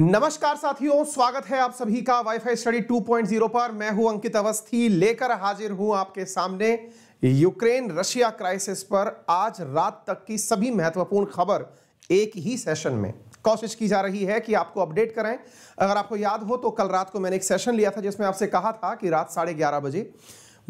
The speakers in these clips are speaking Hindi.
नमस्कार साथियों स्वागत है आप सभी का वाईफाई स्टडी 2.0 पर मैं हूं अंकित अवस्थी लेकर हाजिर हूं आपके सामने यूक्रेन रशिया क्राइसिस पर आज रात तक की सभी महत्वपूर्ण खबर एक ही सेशन में कोशिश की जा रही है कि आपको अपडेट कराएं अगर आपको याद हो तो कल रात को मैंने एक सेशन लिया था जिसमें आपसे कहा था कि रात साढ़े ग्यारह बजे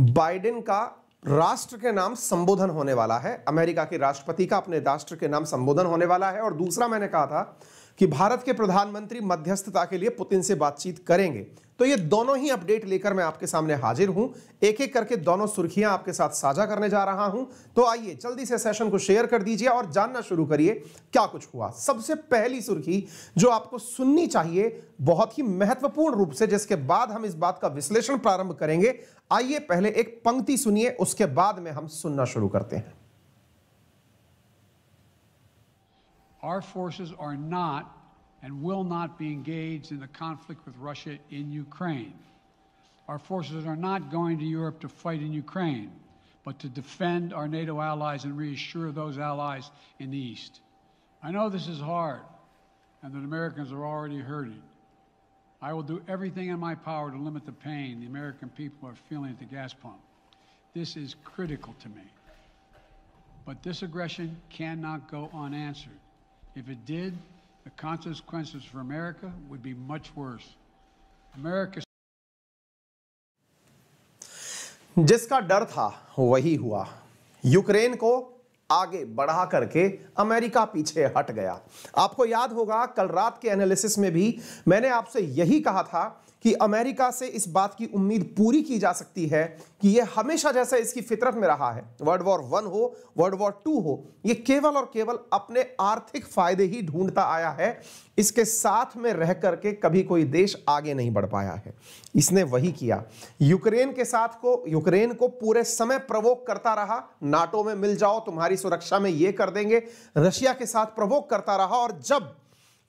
बाइडेन का राष्ट्र के नाम संबोधन होने वाला है अमेरिका के राष्ट्रपति का अपने राष्ट्र के नाम संबोधन होने वाला है और दूसरा मैंने कहा था कि भारत के प्रधानमंत्री मध्यस्थता के लिए पुतिन से बातचीत करेंगे तो ये दोनों ही अपडेट लेकर मैं आपके सामने हाजिर हूं एक एक करके दोनों सुर्खियां आपके साथ साझा करने जा रहा हूं तो आइए जल्दी से सेशन को शेयर कर दीजिए और जानना शुरू करिए क्या कुछ हुआ सबसे पहली सुर्खी जो आपको सुननी चाहिए बहुत ही महत्वपूर्ण रूप से जिसके बाद हम इस बात का विश्लेषण प्रारंभ करेंगे आइए पहले एक पंक्ति सुनिए उसके बाद में हम सुनना शुरू करते हैं our forces are not and will not be engaged in the conflict with Russia in Ukraine. Our forces are not going to Europe to fight in Ukraine, but to defend our NATO allies and reassure those allies in the East. I know this is hard, and that Americans are already hurting. I will do everything in my power to limit the pain the American people are feeling at the gas pump. This is critical to me. But this aggression cannot go unanswered. If it did, the consequences for America would be much worse. America जिसका डर था वही हुआ यूक्रेन को आगे बढ़ा करके अमेरिका पीछे हट गया आपको याद होगा कल रात के एनालिसिस में भी मैंने आपसे यही कहा था कि अमेरिका से इस बात की उम्मीद पूरी की जा सकती है कि यह हमेशा जैसा इसकी फितरत में रहा है वर्ल्ड वॉर वन हो वर्ल्ड वॉर टू हो यह केवल और केवल अपने आर्थिक फायदे ही ढूंढता आया है इसके साथ में रह करके कभी कोई देश आगे नहीं बढ़ पाया है इसने वही किया यूक्रेन के साथ को यूक्रेन को पूरे समय प्रवोक करता रहा नाटो में मिल जाओ तुम्हारी सुरक्षा में यह कर देंगे रशिया के साथ प्रवोक करता रहा और जब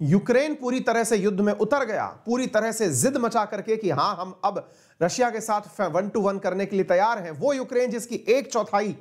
यूक्रेन पूरी तरह से युद्ध में उतर गया पूरी तरह से जिद मचा करके कि हाँ हम अब रशिया के साथ वन टू वन करने के लिए तैयार हैं वो यूक्रेन जिसकी एक चौथाई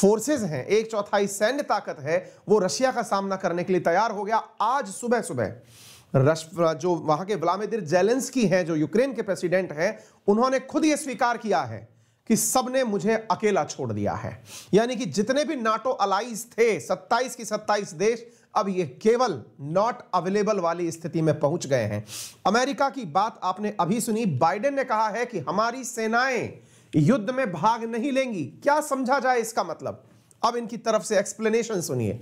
फोर्सेस हैं एक चौथाई सैन्य ताकत है वो रशिया का सामना करने के लिए तैयार हो गया आज सुबह सुबह जो वहां के जेलेंस की हैं जो यूक्रेन के प्रेसिडेंट हैं उन्होंने खुद ये स्वीकार किया है कि सबने मुझे अकेला छोड़ दिया है यानी कि जितने भी नाटो अलाइज थे 27 की 27 देश अब ये केवल नॉट अवेलेबल वाली स्थिति में पहुंच गए हैं अमेरिका की बात आपने अभी सुनी बाइडेन ने कहा है कि हमारी सेनाएं युद्ध में भाग नहीं लेंगी क्या समझा जाए इसका मतलब अब इनकी तरफ से एक्सप्लेनेशन सुनिए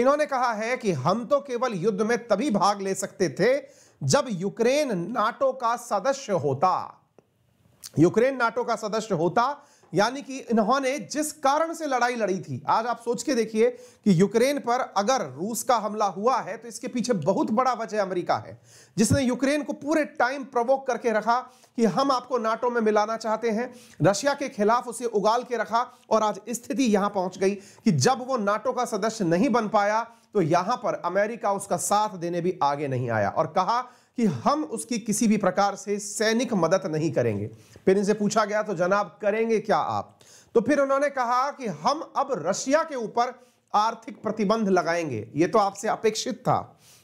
इन्होंने कहा है कि हम तो केवल युद्ध में तभी भाग ले सकते थे जब यूक्रेन नाटो का सदस्य होता यूक्रेन नाटो का सदस्य होता यानी कि इन्होंने जिस कारण से लड़ाई लड़ी थी आज आप सोच के देखिए कि यूक्रेन पर अगर रूस का हमला हुआ है तो इसके पीछे बहुत बड़ा वजह अमेरिका है जिसने यूक्रेन को पूरे टाइम प्रवोक करके रखा कि हम आपको नाटो में मिलाना चाहते हैं रशिया के खिलाफ उसे उगाल के रखा और आज स्थिति यहां पहुंच गई कि जब वो नाटो का सदस्य नहीं बन पाया तो यहां पर अमेरिका उसका साथ देने भी आगे नहीं आया और कहा कि हम उसकी किसी भी प्रकार से सैनिक मदद नहीं करेंगे फिर इनसे पूछा गया तो जनाब करेंगे क्या आप तो फिर उन्होंने कहा कि हम अब रशिया के ऊपर आर्थिक प्रतिबंध लगाएंगे ये तो आपसे अपेक्षित था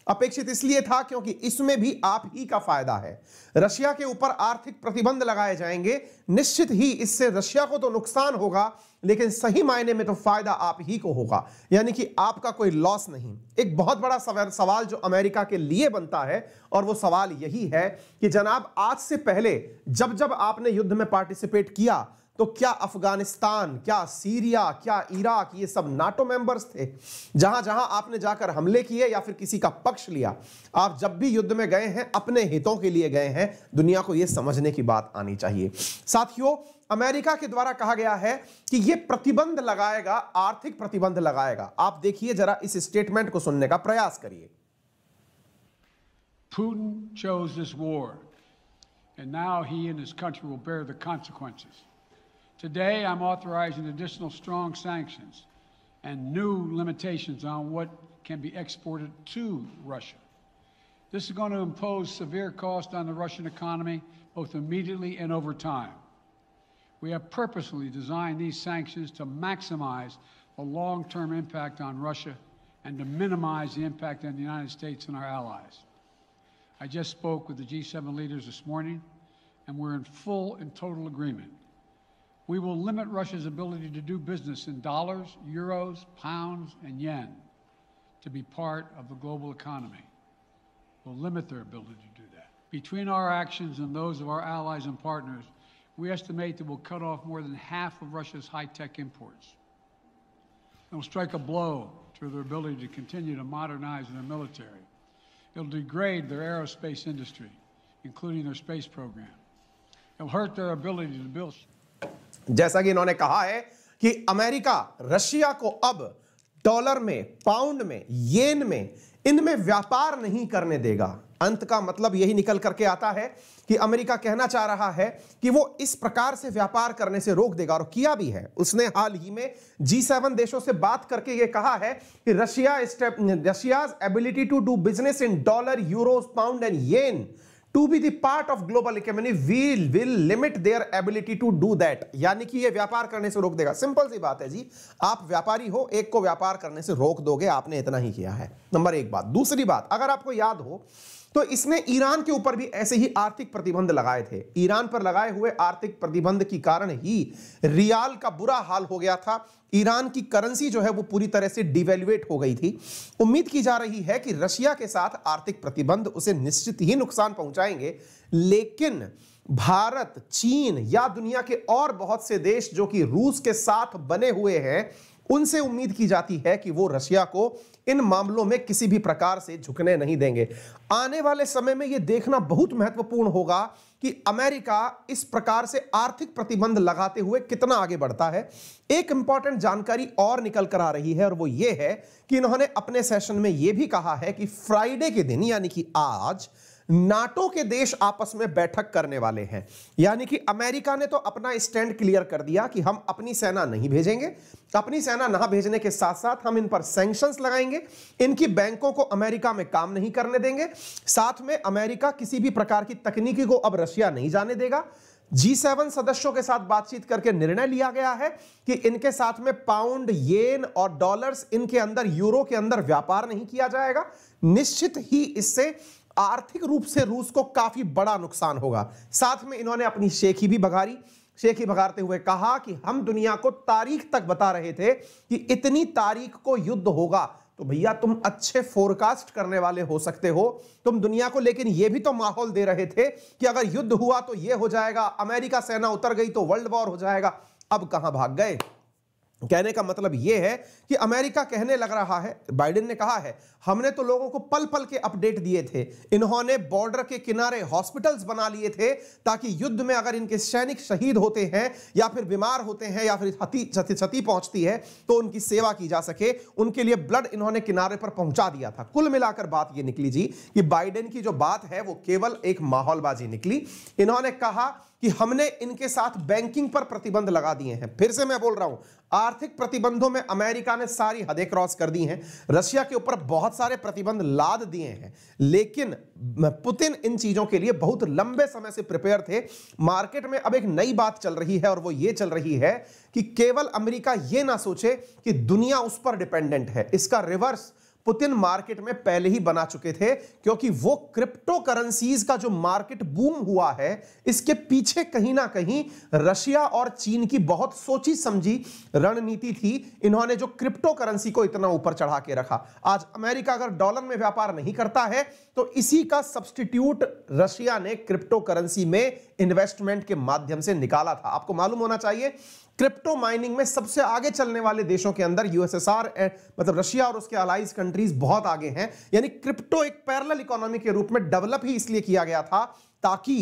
अपेक्षित इसलिए था क्योंकि इसमें भी आप ही का फायदा है रशिया के ऊपर आर्थिक प्रतिबंध लगाए जाएंगे निश्चित ही इससे रशिया को तो नुकसान होगा लेकिन सही मायने में तो फायदा आप ही को होगा यानी कि आपका कोई लॉस नहीं एक बहुत बड़ा सवाल जो अमेरिका के लिए बनता है और वो सवाल यही है कि जनाब आज से पहले जब जब आपने युद्ध में पार्टिसिपेट किया तो क्या अफगानिस्तान क्या सीरिया क्या इराक ये सब नाटो मेंबर्स थे जहां जहां आपने जाकर हमले किए या फिर किसी का पक्ष लिया आप जब भी युद्ध में गए हैं अपने हितों के लिए गए हैं दुनिया को यह समझने की बात आनी चाहिए साथियों अमेरिका के द्वारा कहा गया है कि यह प्रतिबंध लगाएगा आर्थिक प्रतिबंध लगाएगा आप देखिए जरा इस स्टेटमेंट को सुनने का प्रयास करिए and now he and his country will bear the consequences. Today, I'm authorizing additional strong sanctions and new limitations on what can be exported to Russia. This is going to impose severe cost on the Russian economy, both immediately and over time. We have purposely designed these sanctions to maximize the long term impact on Russia and to minimize the impact on the United States and our allies. I just spoke with the G7 leaders this morning, and we're in full and total agreement. We will limit Russia's ability to do business in dollars, euros, pounds, and yen to be part of the global economy. We'll limit their ability to do that. Between our actions and those of our allies and partners, we estimate that we'll cut off more than half of Russia's high tech imports. It'll strike a blow to their ability to continue to modernize their military. It'll degrade their aerospace industry, including their space program. It'll hurt their ability to build. जैसा कि इन्होंने कहा है कि अमेरिका रशिया को अब डॉलर में पाउंड में येन में इनमें व्यापार नहीं करने देगा अंत का मतलब यही निकल करके आता है कि अमेरिका कहना चाह रहा है कि वो इस प्रकार से व्यापार करने से रोक देगा और किया भी है उसने हाल ही में जी सेवन देशों से बात करके ये कहा है कि Russia Russia ability to do business in dollar euros pound and yen to be part of global economy we will limit their ability to do that यानी कि ये व्यापार करने से रोक देगा सिंपल सी बात है जी आप व्यापारी हो एक को व्यापार करने से रोक दोगे आपने इतना ही किया है नंबर एक बात दूसरी बात अगर आपको याद हो तो इसने ईरान के ऊपर भी ऐसे ही आर्थिक प्रतिबंध लगाए थे ईरान पर लगाए हुए आर्थिक प्रतिबंध के कारण ही रियाल का बुरा हाल हो गया था ईरान की करेंसी जो है वो पूरी तरह से डिवेल्युएट हो गई थी उम्मीद की जा रही है कि रशिया के साथ आर्थिक प्रतिबंध उसे निश्चित ही नुकसान पहुंचाएंगे लेकिन भारत चीन या दुनिया के और बहुत से देश जो कि रूस के साथ बने हुए हैं उनसे उम्मीद की जाती है कि वो रशिया को इन मामलों में किसी भी प्रकार से झुकने नहीं देंगे आने वाले समय में ये देखना बहुत महत्वपूर्ण होगा कि अमेरिका इस प्रकार से आर्थिक प्रतिबंध लगाते हुए कितना आगे बढ़ता है एक इंपॉर्टेंट जानकारी और निकल कर आ रही है और वो ये है कि इन्होंने अपने सेशन में यह भी कहा है कि फ्राइडे के दिन यानी कि आज नाटो के देश आपस में बैठक करने वाले हैं यानी कि अमेरिका ने तो अपना स्टैंड क्लियर कर दिया कि हम अपनी सेना नहीं भेजेंगे अपनी सेना ना भेजने के साथ साथ हम इन पर सेंक्शन लगाएंगे इनकी बैंकों को अमेरिका में काम नहीं करने देंगे साथ में अमेरिका किसी भी प्रकार की तकनीकी को अब रशिया नहीं जाने देगा जी सेवन सदस्यों के साथ बातचीत करके निर्णय लिया गया है कि इनके साथ में पाउंड येन और डॉलर्स इनके अंदर यूरो के अंदर व्यापार नहीं किया जाएगा निश्चित ही इससे आर्थिक रूप से रूस को काफी बड़ा नुकसान होगा साथ में इन्होंने अपनी शेखी भी बघारी शेखी भगाते हुए कहा कि हम दुनिया को तारीख तक बता रहे थे कि इतनी तारीख को युद्ध होगा तो भैया तुम अच्छे फोरकास्ट करने वाले हो सकते हो तुम दुनिया को लेकिन यह भी तो माहौल दे रहे थे कि अगर युद्ध हुआ तो यह हो जाएगा अमेरिका सेना उतर गई तो वर्ल्ड वॉर हो जाएगा अब कहां भाग गए कहने का मतलब यह है कि अमेरिका कहने लग रहा है बाइडेन ने कहा है हमने तो लोगों को पल पल के अपडेट दिए थे इन्होंने बॉर्डर के किनारे हॉस्पिटल्स बना लिए थे ताकि युद्ध में अगर इनके सैनिक शहीद होते हैं या फिर बीमार होते हैं या फिर क्षति पहुंचती है तो उनकी सेवा की जा सके उनके लिए ब्लड इन्होंने किनारे पर पहुंचा दिया था कुल मिलाकर बात यह निकली जी कि बाइडेन की जो बात है वो केवल एक माहौलबाजी निकली इन्होंने कहा कि हमने इनके साथ बैंकिंग पर प्रतिबंध लगा दिए हैं फिर से मैं बोल रहा हूं आर्थिक प्रतिबंधों में अमेरिका ने सारी हदें क्रॉस कर दी हैं रशिया के ऊपर बहुत सारे प्रतिबंध लाद दिए हैं लेकिन पुतिन इन चीजों के लिए बहुत लंबे समय से प्रिपेयर थे मार्केट में अब एक नई बात चल रही है और वो ये चल रही है कि केवल अमेरिका यह ना सोचे कि दुनिया उस पर डिपेंडेंट है इसका रिवर्स पुतिन मार्केट में पहले ही बना चुके थे क्योंकि वो क्रिप्टो करेंसीज का जो मार्केट बूम हुआ है इसके पीछे कहीं ना कहीं रशिया और चीन की बहुत सोची समझी रणनीति थी इन्होंने जो क्रिप्टो करेंसी को इतना ऊपर चढ़ा के रखा आज अमेरिका अगर डॉलर में व्यापार नहीं करता है तो इसी का सब्सटीट्यूट रशिया ने क्रिप्टो करेंसी में इन्वेस्टमेंट के माध्यम से निकाला था आपको मालूम होना चाहिए क्रिप्टो माइनिंग में सबसे आगे चलने वाले देशों के अंदर यूएसएसआर मतलब रशिया और उसके अलाइज कंट्रीज बहुत आगे हैं यानी क्रिप्टो एक पैरल इकोनॉमी के रूप में डेवलप ही इसलिए किया गया था ताकि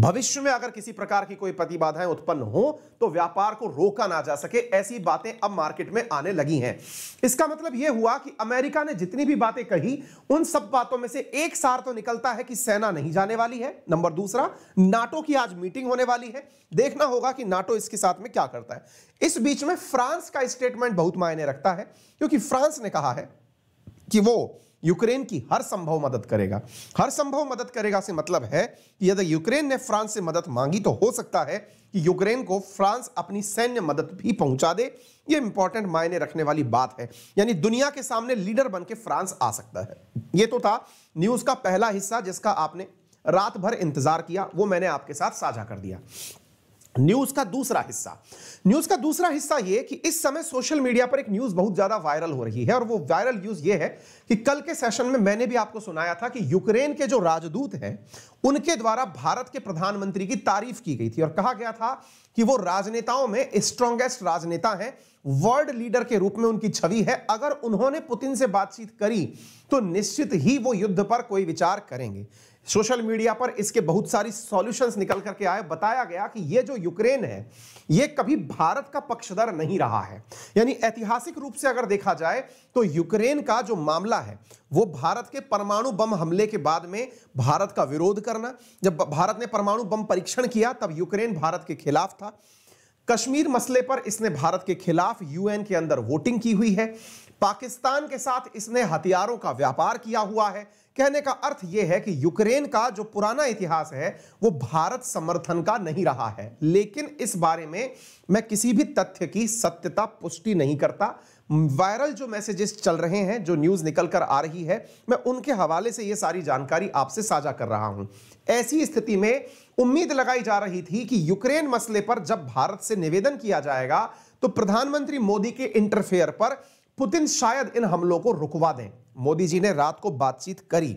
भविष्य में अगर किसी प्रकार की कोई प्रतिबाधाएं उत्पन्न हो तो व्यापार को रोका ना जा सके ऐसी बातें अब मार्केट में आने लगी हैं इसका मतलब यह हुआ कि अमेरिका ने जितनी भी बातें कही उन सब बातों में से एक सार तो निकलता है कि सेना नहीं जाने वाली है नंबर दूसरा नाटो की आज मीटिंग होने वाली है देखना होगा कि नाटो इसके साथ में क्या करता है इस बीच में फ्रांस का स्टेटमेंट बहुत मायने रखता है क्योंकि फ्रांस ने कहा है कि वो यूक्रेन की हर संभव मदद करेगा हर संभव मदद करेगा से मतलब है कि यदि यूक्रेन ने फ्रांस से मदद मांगी तो हो सकता है कि यूक्रेन को फ्रांस अपनी सैन्य मदद भी पहुंचा दे ये इंपॉर्टेंट मायने रखने वाली बात है यानी दुनिया के सामने लीडर बन के फ्रांस आ सकता है ये तो था न्यूज का पहला हिस्सा जिसका आपने रात भर इंतजार किया वो मैंने आपके साथ साझा कर दिया न्यूज का दूसरा हिस्सा न्यूज का दूसरा हिस्सा यह कि इस समय सोशल मीडिया पर एक न्यूज बहुत ज्यादा वायरल हो रही है और वो वायरल न्यूज ये है कि कल के सेशन में मैंने भी आपको सुनाया था कि यूक्रेन के जो राजदूत हैं उनके द्वारा भारत के प्रधानमंत्री की तारीफ की गई थी और कहा गया था कि वो राजनेताओं में स्ट्रॉन्गेस्ट राजनेता हैं वर्ल्ड लीडर के रूप में उनकी छवि है अगर उन्होंने पुतिन से बातचीत करी तो निश्चित ही वो युद्ध पर कोई विचार करेंगे सोशल मीडिया पर इसके बहुत सारी सॉल्यूशंस निकल करके आए बताया गया कि ये जो यूक्रेन है ये कभी भारत का पक्षधर नहीं रहा है यानी ऐतिहासिक रूप से अगर देखा जाए तो यूक्रेन का जो मामला है वो भारत के परमाणु बम हमले के बाद में भारत का विरोध करना जब भारत ने परमाणु बम परीक्षण किया तब यूक्रेन भारत के खिलाफ था कश्मीर मसले पर इसने भारत के खिलाफ यूएन के अंदर वोटिंग की हुई है पाकिस्तान के साथ इसने हथियारों का व्यापार किया हुआ है कहने का अर्थ यह है कि यूक्रेन का जो पुराना इतिहास है वो भारत समर्थन का नहीं रहा है लेकिन इस बारे में मैं किसी भी तथ्य की सत्यता पुष्टि नहीं करता वायरल जो मैसेजेस चल रहे हैं जो न्यूज निकल कर आ रही है मैं उनके हवाले से यह सारी जानकारी आपसे साझा कर रहा हूं ऐसी स्थिति में उम्मीद लगाई जा रही थी कि यूक्रेन मसले पर जब भारत से निवेदन किया जाएगा तो प्रधानमंत्री मोदी के इंटरफेयर पर पुतिन शायद इन हमलों को रुकवा दें मोदी जी ने रात को बातचीत करी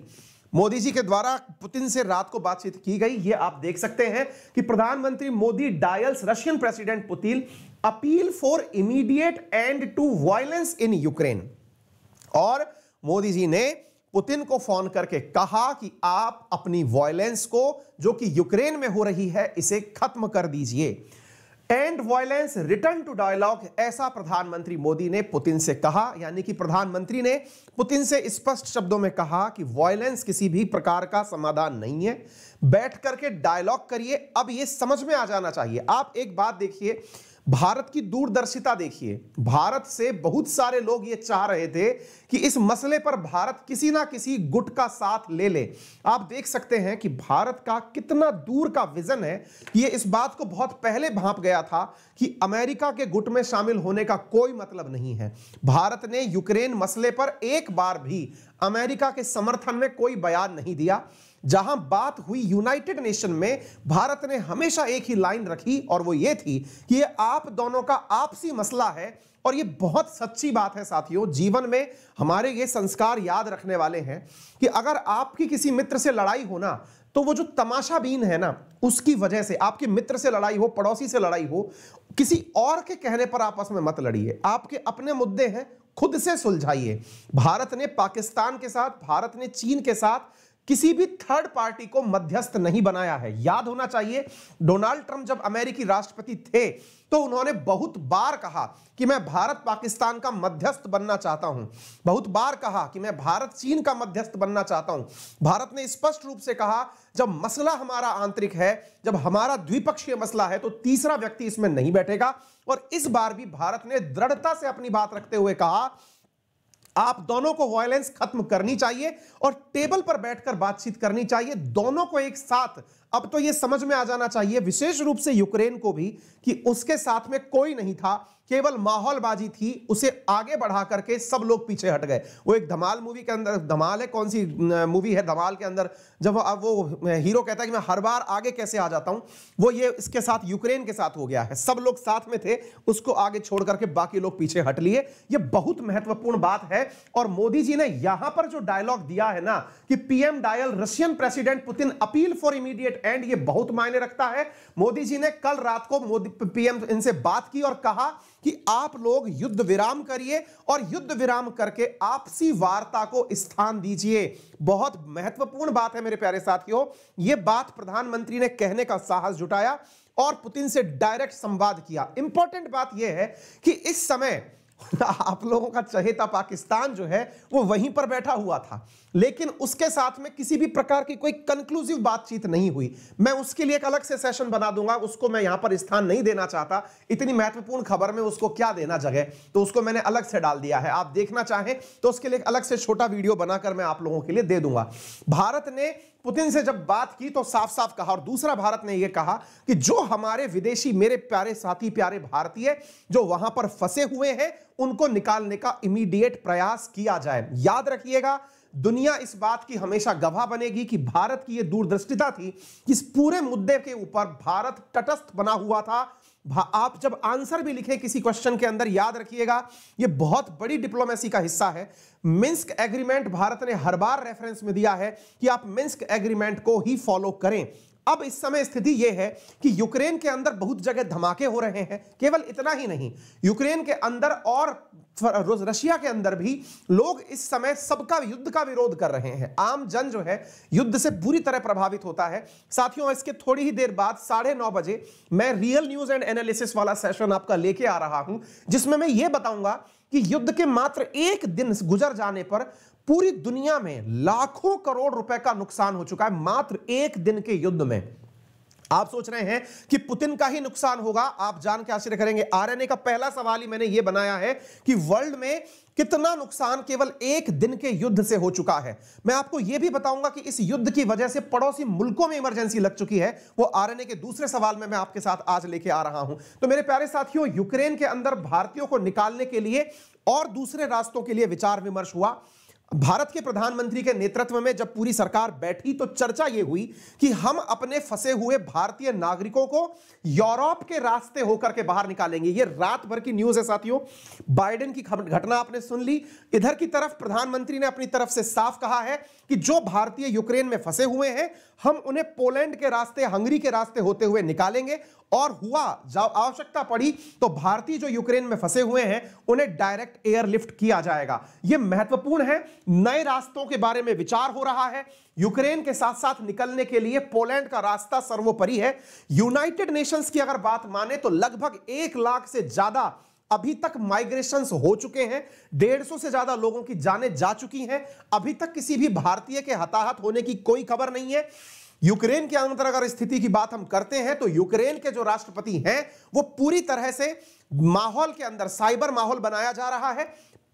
मोदी जी के द्वारा पुतिन से रात को बातचीत की गई ये आप देख सकते हैं कि प्रधानमंत्री Modi dials Russian president Putin appeal for immediate end to violence in Ukraine और मोदी जी ने पुतिन को फोन करके कहा कि आप अपनी वायलेंस को जो कि यूक्रेन में हो रही है इसे खत्म कर दीजिए end violence return to dialogue ऐसा प्रधानमंत्री मोदी ने पुतिन से कहा यानी कि प्रधानमंत्री ने पुतिन से स्पष्ट शब्दों में कहा कि वायलेंस किसी भी प्रकार का समाधान नहीं है बैठ करके डायलॉग करिए अब यह समझ में आ जाना चाहिए आप एक बात देखिए भारत की दूरदर्शिता देखिए भारत से बहुत सारे लोग ये चाह रहे थे कि इस मसले पर भारत किसी ना किसी गुट का साथ ले ले आप देख सकते हैं कि भारत का कितना दूर का विजन है ये इस बात को बहुत पहले भांप गया था कि अमेरिका के गुट में शामिल होने का कोई मतलब नहीं है भारत ने यूक्रेन मसले पर एक बार भी अमेरिका के समर्थन में कोई बयान नहीं दिया जहां बात हुई यूनाइटेड नेशन में भारत ने हमेशा एक ही लाइन रखी और वो ये थी कि ये आप दोनों का आपसी मसला है और ये बहुत सच्ची बात है साथियों जीवन में हमारे ये संस्कार याद रखने वाले हैं कि अगर आपकी किसी मित्र से लड़ाई हो ना तो वो जो तमाशाबीन है ना उसकी वजह से आपके मित्र से लड़ाई हो पड़ोसी से लड़ाई हो किसी और के कहने पर आपस में मत लड़िए आपके अपने मुद्दे हैं खुद से सुलझाइए भारत ने पाकिस्तान के साथ भारत ने चीन के साथ किसी भी थर्ड पार्टी को मध्यस्थ नहीं बनाया है याद होना चाहिए डोनाल्ड ट्रंप जब अमेरिकी राष्ट्रपति थे तो उन्होंने बहुत बार कहा कि मैं भारत पाकिस्तान का मध्यस्थ बनना चाहता हूं बहुत बार कहा कि मैं भारत चीन का मध्यस्थ बनना चाहता हूं भारत ने स्पष्ट रूप से कहा जब मसला हमारा आंतरिक है जब हमारा द्विपक्षीय मसला है तो तीसरा व्यक्ति इसमें नहीं बैठेगा और इस बार भी भारत ने दृढ़ता से अपनी बात रखते हुए कहा आप दोनों को वायलेंस खत्म करनी चाहिए और टेबल पर बैठकर बातचीत करनी चाहिए दोनों को एक साथ अब तो यह समझ में आ जाना चाहिए विशेष रूप से यूक्रेन को भी कि उसके साथ में कोई नहीं था केवल माहौलबाजी थी उसे आगे बढ़ा करके सब लोग पीछे हट गए वो एक धमाल मूवी के अंदर धमाल है कौन सी मूवी है धमाल के अंदर जब वो हीरो कहता है कि मैं हर बार आगे कैसे आ जाता हूं वो ये इसके साथ यूक्रेन के साथ हो गया है सब लोग साथ में थे उसको आगे छोड़ करके बाकी लोग पीछे हट लिए ये बहुत महत्वपूर्ण बात है और मोदी जी ने यहां पर जो डायलॉग दिया है ना कि PM dial Russian president Putin appeal for immediate end ये बहुत मायने रखता है मोदी जी ने कल रात को पीएम इनसे बात की और कहा कि आप लोग युद्ध विराम करिए और युद्ध विराम करके आपसी वार्ता को स्थान दीजिए बहुत महत्वपूर्ण बात है मेरे प्यारे साथियों ये बात प्रधानमंत्री ने कहने का साहस जुटाया और पुतिन से डायरेक्ट संवाद किया इंपॉर्टेंट बात यह है कि इस समय आप लोगों का चहेता पाकिस्तान जो है वो वहीं पर बैठा हुआ था लेकिन उसके साथ में किसी भी प्रकार की कोई कंक्लूसिव बातचीत नहीं हुई मैं उसके लिए एक अलग से सेशन बना दूंगा उसको मैं यहां पर स्थान नहीं देना चाहता इतनी महत्वपूर्ण खबर में उसको क्या देना जगह तो उसको मैंने अलग से डाल दिया है आप देखना चाहें तो उसके लिए एक अलग से छोटा वीडियो बनाकर मैं आप लोगों के लिए दे दूंगा भारत ने पुतिन से जब बात की तो साफ साफ कहा और दूसरा भारत ने यह कहा कि जो हमारे विदेशी मेरे प्यारे साथी प्यारे भारतीय जो वहां पर फंसे हुए हैं उनको निकालने का इमीडिएट प्रयास किया जाए याद रखिएगा दुनिया इस बात की हमेशा गवाह बनेगी कि भारत की यह दूरदृष्टिता थी इस पूरे मुद्दे के ऊपर भारत तटस्थ बना हुआ था आप जब आंसर भी लिखें किसी क्वेश्चन के अंदर याद रखिएगा ये बहुत बड़ी डिप्लोमेसी का हिस्सा है मिन्स्क एग्रीमेंट भारत ने हर बार रेफरेंस में दिया है कि आप मिन्स्क एग्रीमेंट को ही फॉलो करें अब इस समय स्थिति यह है कि यूक्रेन के अंदर बहुत जगह धमाके हो रहे हैं केवल इतना ही नहीं यूक्रेन के अंदर और रशिया के अंदर भी लोग इस समय सबका युद्ध का विरोध कर रहे हैं आम जन जो है युद्ध से बुरी तरह प्रभावित होता है साथियों इसके थोड़ी ही देर बाद साढ़े नौ बजे मैं रियल न्यूज एंड एनालिसिस वाला सेशन आपका लेके आ रहा हूं जिसमें मैं ये बताऊंगा कि युद्ध के मात्र एक दिन गुजर जाने पर पूरी दुनिया में लाखों करोड़ रुपए का नुकसान हो चुका है मात्र एक दिन के युद्ध में आप सोच रहे हैं कि पुतिन का ही नुकसान होगा आप जान के आश्चर्य करेंगे आरएनए का पहला सवाल ही मैंने यह बनाया है कि वर्ल्ड में कितना नुकसान केवल एक दिन के युद्ध से हो चुका है मैं आपको यह भी बताऊंगा कि इस युद्ध की वजह से पड़ोसी मुल्कों में इमरजेंसी लग चुकी है वो आरएनए के दूसरे सवाल में मैं आपके साथ आज लेके आ रहा हूं तो मेरे प्यारे साथियों यूक्रेन के अंदर भारतीयों को निकालने के लिए और दूसरे रास्तों के लिए विचार विमर्श हुआ भारत के प्रधानमंत्री के नेतृत्व में जब पूरी सरकार बैठी तो चर्चा यह हुई कि हम अपने फंसे हुए भारतीय नागरिकों को यूरोप के रास्ते होकर के बाहर निकालेंगे ये रात भर की न्यूज है साथियों बाइडेन की घटना आपने सुन ली इधर की तरफ प्रधानमंत्री ने अपनी तरफ से साफ कहा है कि जो भारतीय यूक्रेन में फंसे हुए हैं हम उन्हें पोलैंड के रास्ते हंगरी के रास्ते होते हुए निकालेंगे और हुआ जब आवश्यकता पड़ी तो भारतीय जो यूक्रेन में फंसे हुए हैं उन्हें डायरेक्ट एयरलिफ्ट किया जाएगा यह महत्वपूर्ण है नए रास्तों के बारे में विचार हो रहा है यूक्रेन के साथ साथ निकलने के लिए पोलैंड का रास्ता सर्वोपरि है यूनाइटेड नेशंस की अगर बात माने तो लगभग एक लाख से ज्यादा अभी तक माइग्रेशन हो चुके हैं डेढ़ सौ से ज्यादा लोगों की जानें जा चुकी हैं अभी तक किसी भी भारतीय के हताहत होने की कोई खबर नहीं है यूक्रेन के अंदर अगर स्थिति की बात हम करते हैं तो यूक्रेन के जो राष्ट्रपति हैं वो पूरी तरह से माहौल के अंदर साइबर माहौल बनाया जा रहा है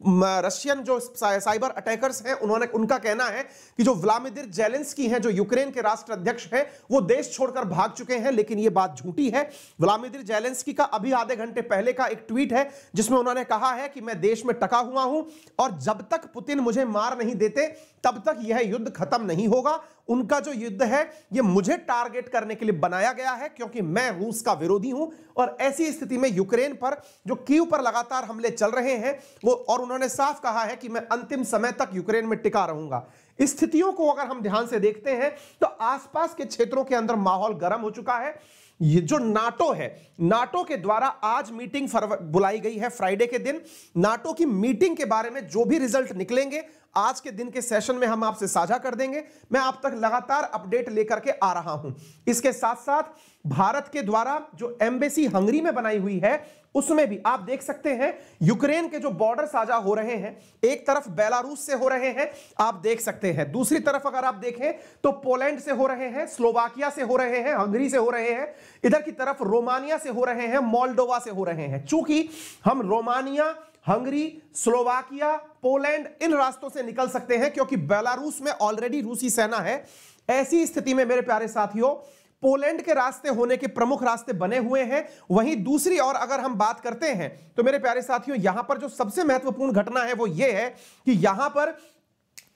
रशियन जो साइबर अटैकर्स हैं उन्होंने उनका कहना है कि जो व्लादिमिर जेलेंस्की हैं जो यूक्रेन के राष्ट्र अध्यक्ष हैं वो देश छोड़कर भाग चुके हैं लेकिन ये बात झूठी है व्लामिदिर जेलेंस्की का अभी आधे घंटे पहले का एक ट्वीट है जिसमें उन्होंने कहा है कि मैं देश में टका हुआ हूं और जब तक पुतिन मुझे मार नहीं देते तब तक यह युद्ध खत्म नहीं होगा उनका जो युद्ध है ये मुझे टारगेट करने के लिए बनाया गया है क्योंकि मैं रूस का विरोधी हूं और ऐसी स्थिति में यूक्रेन पर जो कीव पर लगातार हमले चल रहे हैं वो और उन्होंने साफ कहा है कि मैं अंतिम समय तक यूक्रेन में टिका रहूंगा स्थितियों को अगर हम ध्यान से देखते हैं तो आसपास के क्षेत्रों के अंदर माहौल गर्म हो चुका है ये जो नाटो है नाटो के द्वारा आज मीटिंग बुलाई गई है फ्राइडे के दिन नाटो की मीटिंग के बारे में जो भी रिजल्ट निकलेंगे आज के दिन के सेशन में हम आपसे साझा कर देंगे मैं आप तक लगातार अपडेट लेकर के आ रहा हूं इसके साथ साथ भारत के द्वारा जो एम्बेसी हंगरी में बनाई हुई है उसमें भी आप देख सकते हैं यूक्रेन के जो बॉर्डर साझा हो रहे हैं एक तरफ बेलारूस से हो रहे हैं आप देख सकते हैं दूसरी तरफ अगर आप देखें तो पोलैंड से हो रहे हैं स्लोवाकिया से हो रहे हैं हंगरी से हो रहे हैं इधर की तरफ रोमानिया से हो रहे हैं मोल्डोवा से हो रहे हैं चूंकि हम रोमानिया हंगरी स्लोवाकिया पोलैंड इन रास्तों से निकल सकते हैं क्योंकि बेलारूस में ऑलरेडी रूसी सेना है ऐसी स्थिति में मेरे प्यारे साथियों पोलैंड के रास्ते होने के प्रमुख रास्ते बने हुए हैं वहीं दूसरी और अगर हम बात करते हैं तो मेरे प्यारे साथियों यहां पर जो सबसे महत्वपूर्ण घटना है वो ये है कि यहां पर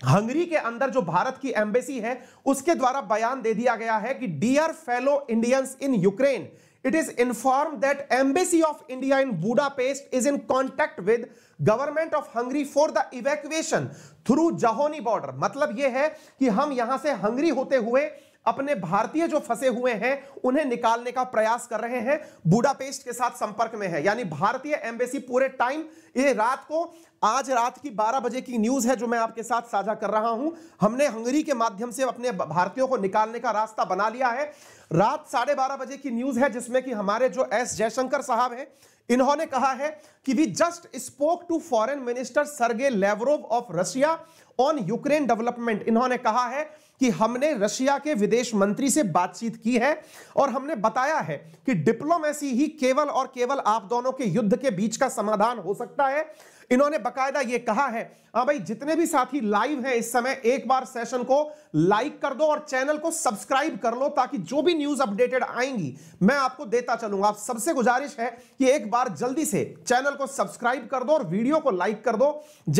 हंगरी के अंदर जो भारत की एम्बेसी है उसके द्वारा बयान दे दिया गया है कि dear fellow Indians in Ukraine it is informed that embassy of India in Budapest is in contact with government of Hungary for the evacuation through Zahony border मतलब यह है कि हम यहां से हंगरी होते हुए अपने भारतीय जो फंसे हुए हैं उन्हें निकालने का प्रयास कर रहे हैं बुडापेस्ट के साथ संपर्क में है यानी भारतीय एम्बेसी पूरे टाइम ये रात को आज रात की 12 बजे की न्यूज है जो मैं आपके साथ साझा कर रहा हूं हमने हंगरी के माध्यम से अपने भारतीयों को निकालने का रास्ता बना लिया है रात साढ़े बारह बजे की न्यूज है जिसमें कि हमारे जो एस जयशंकर साहब हैं इन्होंने कहा है कि we just spoke to foreign minister Sergey Lavrov of Russia on Ukraine development इन्होंने कहा है कि हमने रशिया के विदेश मंत्री से बातचीत की है और हमने बताया है कि डिप्लोमेसी ही केवल और केवल आप दोनों के युद्ध के बीच का समाधान हो सकता है इन्होंने बकायदा ये कहा है हाँ भाई जितने भी साथी लाइव हैं इस समय एक बार सेशन को लाइक कर दो और चैनल को सब्सक्राइब कर लो ताकि जो भी न्यूज अपडेटेड आएंगी मैं आपको देता चलूंगा आप सबसे गुजारिश है कि एक बार जल्दी से चैनल को सब्सक्राइब कर दो और वीडियो को लाइक कर दो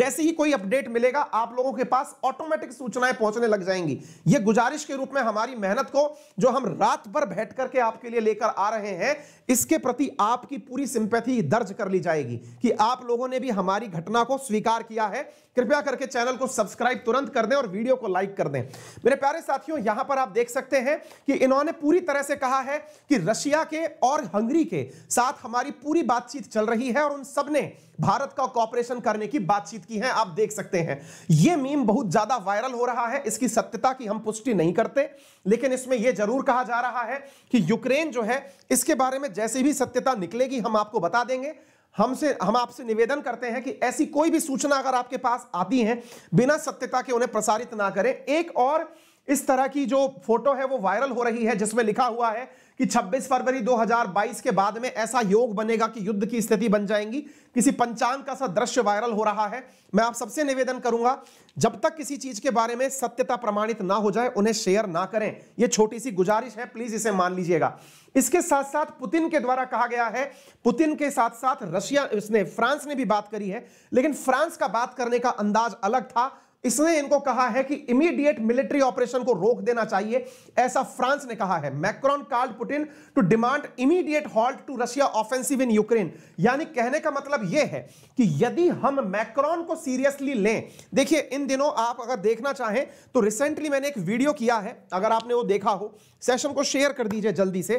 जैसे ही कोई अपडेट मिलेगा आप लोगों के पास ऑटोमेटिक सूचनाएं पहुंचने लग जाएंगी ये गुजारिश के रूप में हमारी मेहनत को जो हम रात भर बैठ करके आपके लिए लेकर आ रहे हैं इसके प्रति आपकी पूरी सिंपैथी दर्ज कर ली जाएगी कि आप लोगों ने भी हमारे सारी घटना को स्वीकार किया है कृपया करके चैनल को सब्सक्राइब तुरंत कर दें और वीडियो को लाइक कर दें मेरे प्यारे साथियों यहां पर आप देख सकते हैं कि इन्होंने पूरी तरह से कहा है कि रशिया के और हंगरी के साथ हमारी पूरी बातचीत चल रही है और उन सब ने भारत का कॉपरेशन करने की बातचीत की है आप देख सकते हैं यह मीम बहुत ज्यादा वायरल हो रहा है इसकी सत्यता की हम पुष्टि नहीं करते लेकिन इसमें यह जरूर कहा जा रहा है कि यूक्रेन जो है इसके बारे में जैसे भी सत्यता निकलेगी हम आपको बता देंगे हमसे हम आपसे निवेदन करते हैं कि ऐसी कोई भी सूचना अगर आपके पास आती है बिना सत्यता के उन्हें प्रसारित ना करें एक और इस तरह की जो फोटो है वो वायरल हो रही है जिसमें लिखा हुआ है कि 26 फरवरी 2022 के बाद में ऐसा योग बनेगा कि युद्ध की स्थिति बन जाएंगी किसी पंचांग का सा दृश्य वायरल हो रहा है मैं आप सबसे निवेदन करूंगा जब तक किसी चीज के बारे में सत्यता प्रमाणित ना हो जाए उन्हें शेयर ना करें यह छोटी सी गुजारिश है प्लीज इसे मान लीजिएगा इसके साथ साथ पुतिन के द्वारा कहा गया है पुतिन के साथ साथ रशिया उसने फ्रांस ने भी बात करी है लेकिन फ्रांस का बात करने का अंदाज अलग था इसने इनको कहा है कि इमीडिएट मिलिट्री ऑपरेशन को रोक देना चाहिए ऐसा फ्रांस ने कहा है Macron called Putin to demand immediate halt to Russia offensive in Ukraine यानी कहने का मतलब यह है कि यदि हम मैक्रॉन को सीरियसली लें देखिए इन दिनों आप अगर देखना चाहें तो रिसेंटली मैंने एक वीडियो किया है अगर आपने वो देखा हो सेशन को शेयर कर दीजिए जल्दी से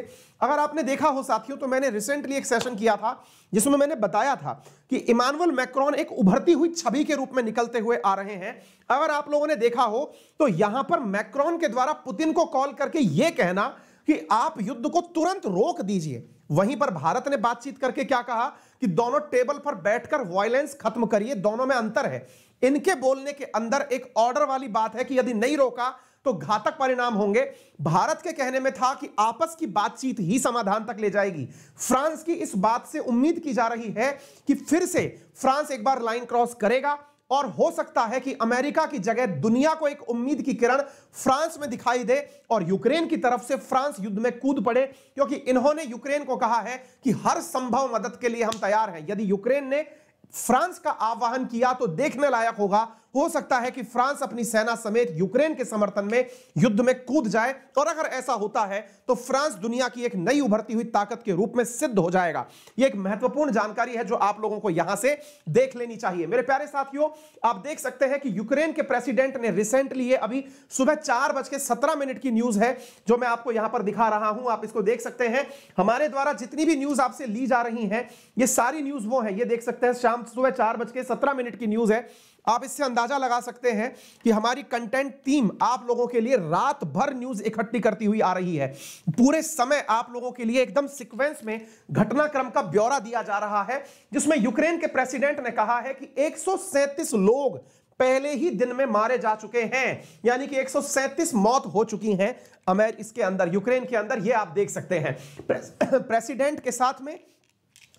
अगर आपने देखा हो साथियों तो मैंने रिसेंटली एक सेशन किया था जिसमें मैंने बताया था कि इमानुअल मैक्रॉन एक उभरती हुई छवि के रूप में निकलते हुए आ रहे हैं अगर आप लोगों ने देखा हो तो यहां पर मैक्रॉन के द्वारा पुतिन को कॉल करके यह कहना कि आप युद्ध को तुरंत रोक दीजिए वहीं पर भारत ने बातचीत करके क्या कहा कि दोनों टेबल पर बैठकर वायलेंस खत्म करिए दोनों में अंतर है इनके बोलने के अंदर एक ऑर्डर वाली बात है कि यदि नहीं रोका तो घातक परिणाम होंगे भारत के कहने में था कि आपस की बातचीत ही समाधान तक ले जाएगी फ्रांस की इस बात से उम्मीद की जा रही है कि फिर से फ्रांस एक बार लाइन क्रॉस करेगा और हो सकता है कि अमेरिका की जगह दुनिया को एक उम्मीद की किरण फ्रांस में दिखाई दे और यूक्रेन की तरफ से फ्रांस युद्ध में कूद पड़े क्योंकि इन्होंने यूक्रेन को कहा है कि हर संभव मदद के लिए हम तैयार हैं यदि यूक्रेन ने फ्रांस का आह्वान किया तो देखने लायक होगा हो सकता है कि फ्रांस अपनी सेना समेत यूक्रेन के समर्थन में युद्ध में कूद जाए और अगर ऐसा होता है तो फ्रांस दुनिया की एक नई उभरती हुई ताकत के रूप में सिद्ध हो जाएगा यह एक महत्वपूर्ण जानकारी है जो आप लोगों को यहां से देख लेनी चाहिए मेरे प्यारे साथियों आप देख सकते हैं कि यूक्रेन के प्रेसिडेंट ने रिसेंटली ये अभी सुबह चार बज के सत्रह मिनट की न्यूज है जो मैं आपको यहां पर दिखा रहा हूं आप इसको देख सकते हैं हमारे द्वारा जितनी भी न्यूज आपसे ली जा रही है ये सारी न्यूज वो है ये देख सकते हैं शाम सुबह चार बज के सत्रह मिनट की न्यूज है आप इससे अंदाजा लगा सकते हैं कि हमारी कंटेंट टीम आप लोगों के लिए रात भर न्यूज इकट्ठी करती हुई आ रही है पूरे समय आप लोगों के लिए एकदम सिक्वेंस में घटनाक्रम का ब्यौरा दिया जा रहा है जिसमें यूक्रेन के प्रेसिडेंट ने कहा है कि एक लोग पहले ही दिन में मारे जा चुके हैं यानी कि 137 मौत हो चुकी हैं अमेर इसके अंदर यूक्रेन के अंदर यह आप देख सकते हैं प्रेसिडेंट के साथ में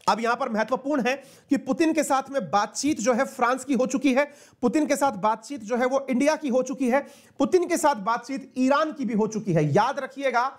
अब यहां पर महत्वपूर्ण है कि पुतिन के साथ में बातचीत जो है फ्रांस की हो चुकी है पुतिन के साथ बातचीत जो है वो इंडिया की हो चुकी है पुतिन के साथ बातचीत ईरान की भी हो चुकी है याद रखिएगा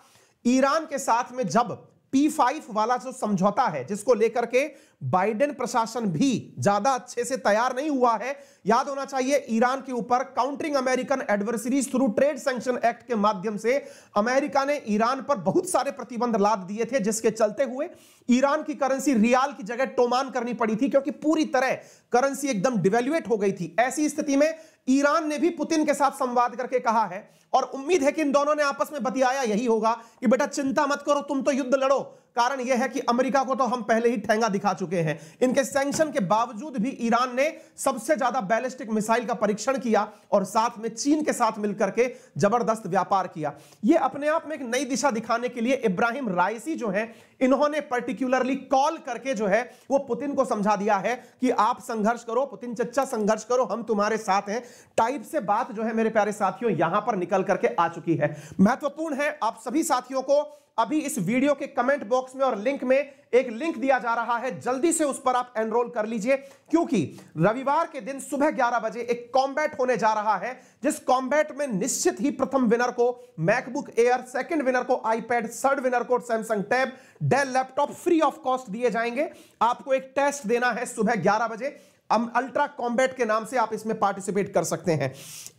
ईरान के साथ में जब पी फाइव वाला जो समझौता है जिसको लेकर के बाइडेन प्रशासन भी ज्यादा अच्छे से तैयार नहीं हुआ है याद होना चाहिए ईरान के ऊपर countering American adversaries through trade sanction act के माध्यम से अमेरिका ने ईरान पर बहुत सारे प्रतिबंध लाद दिए थे जिसके चलते हुए ईरान की करेंसी रियाल की जगह टोमान करनी पड़ी थी क्योंकि पूरी तरह करेंसी एकदम डिवेल्युएट हो गई थी ऐसी स्थिति में ईरान ने भी पुतिन के साथ संवाद करके कहा है और उम्मीद है कि इन दोनों ने आपस में बतियाया यही होगा कि बेटा चिंता मत करो तुम तो युद्ध लड़ो कारण यह है कि अमेरिका को तो हम पहले ही ठेंगा दिखा चुके हैं इनके सैंक्शन के बावजूद भी ईरान ने सबसे ज्यादा बैलिस्टिक मिसाइल का परीक्षण किया और साथ में चीन के साथ मिलकर के जबरदस्त व्यापार किया यह अपने आप में एक नई दिशा दिखाने के लिए इब्राहिम रायसी जो है इन्होंने पर्टिकुलरली कॉल करके जो है वो पुतिन को समझा दिया है कि आप संघर्ष करो पुतिन चच्चा संघर्ष करो हम तुम्हारे साथ हैं टाइप से बात जो है मेरे प्यारे साथियों यहां पर निकल करके आ चुकी है महत्वपूर्ण है आप सभी साथियों को अभी इस वीडियो के कमेंट बॉक्स में और लिंक में एक लिंक दिया जा रहा है जल्दी से उस पर आप एनरोल कर लीजिए क्योंकि रविवार के दिन सुबह 11 बजे एक कॉम्बैट होने जा रहा है जिस कॉम्बैट में निश्चित ही प्रथम विनर को मैकबुक एयर सेकंड विनर को आईपैड थर्ड विनर को Samsung tab Dell laptop free of cost दिए जाएंगे आपको एक टेस्ट देना है सुबह ग्यारह बजे अल्ट्रा कॉम्बैट के नाम से आप इसमें पार्टिसिपेट कर सकते हैं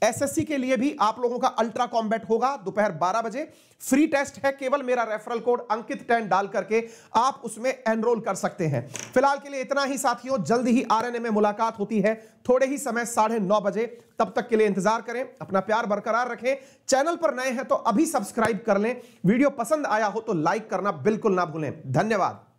एसएससी के लिए भी आप लोगों का अल्ट्रा कॉम्बैट होगा दोपहर 12 बजे फ्री टेस्ट है केवल मेरा रेफरल कोड अंकित टेन डाल करके आप उसमें एनरोल कर सकते हैं फिलहाल के लिए इतना ही साथियों जल्द ही आरएनए में मुलाकात होती है थोड़े ही समय साढ़े नौ बजे तब तक के लिए इंतजार करें अपना प्यार बरकरार रखें चैनल पर नए हैं तो अभी सब्सक्राइब कर लें वीडियो पसंद आया हो तो लाइक करना बिल्कुल ना भूलें धन्यवाद